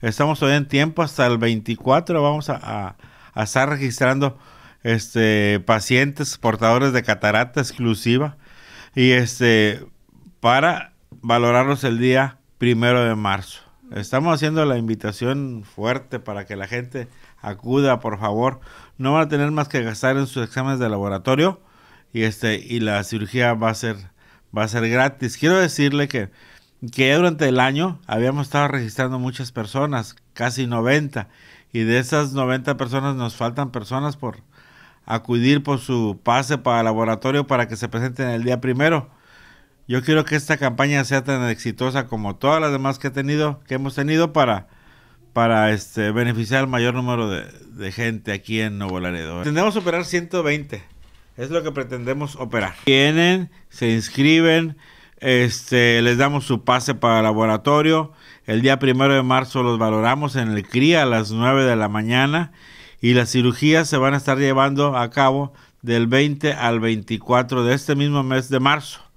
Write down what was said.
Estamos hoy en tiempo, hasta el 24 vamos a, estar registrando este, pacientes portadores de catarata exclusiva y este, para valorarlos el día primero de marzo. Estamos haciendo la invitación fuerte para que la gente acuda, por favor. No van a tener más que gastar en sus exámenes de laboratorio y este y la cirugía va a ser va a ser gratis. Quiero decirle que que durante el año habíamos estado registrando muchas personas, casi 90, y de esas 90 personas nos faltan personas por acudir por su pase para el laboratorio para que se presenten el día primero. Yo quiero que esta campaña sea tan exitosa como todas las demás que tenido, que hemos tenido para para este, beneficiar al mayor número de, gente aquí en Nuevo Laredo. tenemos operar 120, es lo que pretendemos operar. Vienen, se inscriben, este, les damos su pase para laboratorio. El día primero de marzo los valoramos en el cría a las 9 de la mañana y las cirugías se van a estar llevando a cabo del 20 al 24 de este mismo mes de marzo.